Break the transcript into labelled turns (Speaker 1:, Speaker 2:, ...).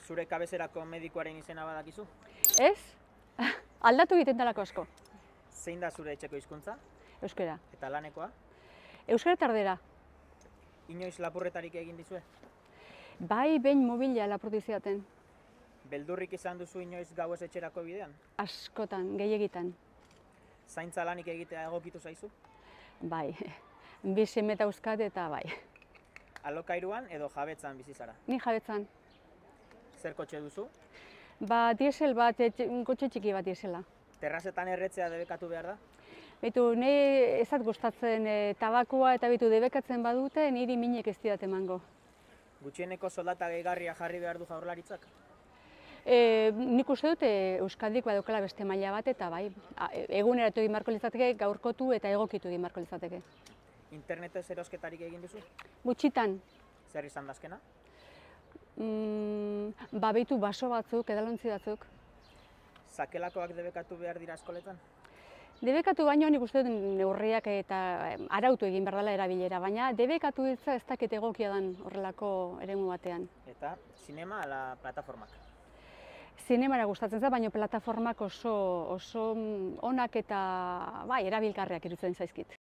Speaker 1: zure kabezerako medikoaren izena badakizu?
Speaker 2: Ez, aldatu egiten dalako asko.
Speaker 1: Zein da zure etxeko hizkuntza? Euskara. Eta lanekoa?
Speaker 2: Euskara tardera.
Speaker 1: Inoiz lapurretarik egin dizue?
Speaker 2: Bai, behin mobila lapurtu izaten.
Speaker 1: Beldurrik izan duzu inoiz gau ez etxerako bidean?
Speaker 2: Askotan, gehi gehiagitan.
Speaker 1: Zaintza lanik egitea egokitu zaizu?
Speaker 2: Bai, bizi meta euskat eta bai.
Speaker 1: Alokairuan edo jabetzan bizizara?
Speaker 2: Ni jabetzan
Speaker 1: zer kotxe duzu?
Speaker 2: Ba, diesel bat, eh, kotxe txiki bat diesela.
Speaker 1: Terrazetan erretzea debekatu behar da?
Speaker 2: Bitu, nahi ezat gustatzen eh, tabakua eta bitu debekatzen badute, niri minek ez diat emango.
Speaker 1: Gutxieneko soldata gehigarria jarri behar du jaurlaritzak?
Speaker 2: Eh, nik uste dut Euskaldik badukala beste maila bat eta bai, e, egun eratu egin gaurkotu eta egokitu egin marko lizateke.
Speaker 1: Internetez erosketarik egin duzu? Gutxitan. Zer izan dazkena?
Speaker 2: mm, baso batzuk, edalontzi batzuk.
Speaker 1: Zakelakoak debekatu behar dira askoletan?
Speaker 2: Debekatu baino nik uste dut neurriak eta arautu egin behar erabilera, baina debekatu ez ez dakit egokia den horrelako eremu batean. Eta
Speaker 1: sinema ala plataformak?
Speaker 2: Zinemara gustatzen zait, baina plataformak oso, oso mm, onak eta bai, erabilgarriak irutzen zaizkit.